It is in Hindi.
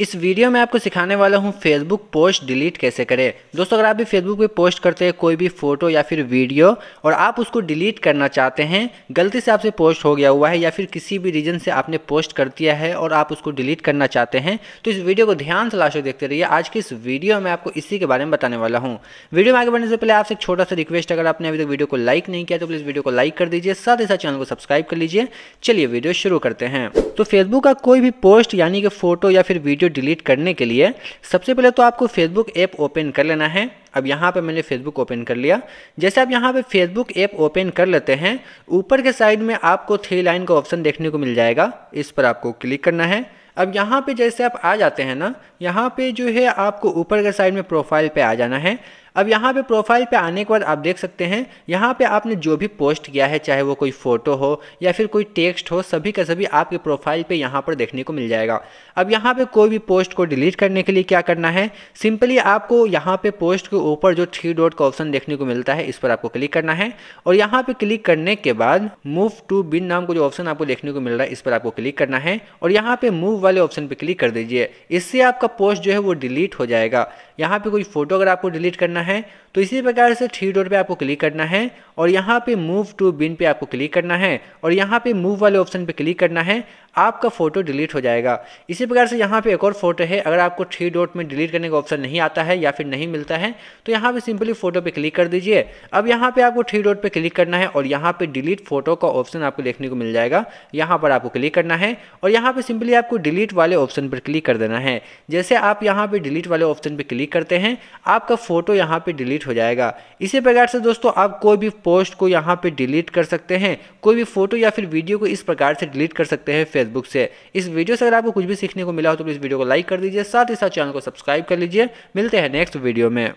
इस वीडियो में आपको सिखाने वाला हूँ फेसबुक पोस्ट डिलीट कैसे करें दोस्तों अगर आप भी फेसबुक पे पोस्ट करते हैं कोई भी फोटो या फिर वीडियो और आप उसको डिलीट करना चाहते हैं गलती से आपसे पोस्ट हो गया हुआ है या फिर किसी भी रीजन से आपने पोस्ट कर दिया है और आप उसको डिलीट करना चाहते हैं तो इस वीडियो को ध्यान से लाशो देखते रहिए आज की इस वीडियो में आपको इसी के बारे में बताने वाला हूँ वीडियो में आगे बढ़ने से पहले आपसे एक छोटा सा रिक्वेस्ट अगर आपने अभी तक वीडियो को लाइक नहीं किया तो प्लीज़ वीडियो को लाइक कर दीजिए साथ ही साथ चैनल को सब्सक्राइब कर लीजिए चलिए वीडियो शुरू करते हैं तो फेसबुक का कोई भी पोस्ट यानी कि फोटो या फिर वीडियो वीडियो डिलीट करने के लिए सबसे पहले तो आपको फेसबुक ऐप ओपन कर लेना है अब यहाँ पे मैंने फेसबुक ओपन कर लिया जैसे आप यहाँ पे फेसबुक ऐप ओपन कर लेते हैं ऊपर के साइड में आपको थ्री लाइन का ऑप्शन देखने को मिल जाएगा इस पर आपको क्लिक करना है अब यहाँ पे जैसे आप आ जाते हैं ना यहाँ पे जो है आपको ऊपर के साइड में प्रोफाइल पे आ जाना है अब यहाँ पे प्रोफाइल पे आने के बाद आप देख सकते हैं यहाँ पे आपने जो भी पोस्ट किया है चाहे वो कोई फ़ोटो हो या फिर कोई टेक्स्ट हो सभी का सभी आपके प्रोफाइल पे यहाँ पर देखने को मिल जाएगा अब यहाँ पे कोई भी पोस्ट को डिलीट करने के लिए क्या करना है सिंपली आपको यहाँ पे पोस्ट के ऊपर जो थ्री डॉट का ऑप्शन देखने को मिलता है इस पर आपको क्लिक करना है और यहाँ पर क्लिक करने के बाद मूव टू बिन नाम का जो ऑप्शन आपको देखने को मिल रहा है इस पर आपको क्लिक करना है और यहाँ पर मूव वाले ऑप्शन पर क्लिक कर दीजिए इससे आपका पोस्ट जो है वो डिलीट हो जाएगा यहाँ पर कोई फोटो अगर आपको डिलीट करना करना है तो इसी प्रकार से थ्री डोर पे आपको क्लिक करना है और यहाँ पे मूव टू बिन पे आपको क्लिक करना है और यहाँ पे मूव वाले ऑप्शन पे क्लिक करना है आपका फोटो डिलीट हो जाएगा इसी प्रकार से यहाँ पे एक और फोटो है अगर आपको थ्री डोट में डिलीट करने का ऑप्शन नहीं आता है या फिर नहीं मिलता है तो यहाँ पे सिंपली फोटो पे क्लिक कर दीजिए अब यहाँ पे आपको थ्री डोट पे क्लिक करना है और यहाँ पे डिलीट फोटो का ऑप्शन आपको देखने को मिल जाएगा यहाँ पर आपको क्लिक करना है और यहाँ पर सिंपली आपको डिलीट वाले ऑप्शन पर क्लिक कर देना है जैसे आप यहाँ पर डिलीट वाले ऑप्शन पर क्लिक करते हैं आपका फोटो यहाँ पर डिलीट डिलीट हो जाएगा इसी प्रकार से दोस्तों आप कोई भी पोस्ट को यहाँ पे डिलीट कर सकते हैं कोई भी फोटो या फिर वीडियो को इस प्रकार से डिलीट कर सकते हैं फेसबुक से इस वीडियो से अगर आपको कुछ भी सीखने को मिला हो तो प्लीज़ वीडियो को लाइक कर दीजिए साथ ही साथ चैनल को सब्सक्राइब कर लीजिए मिलते हैं नेक्स्ट वीडियो में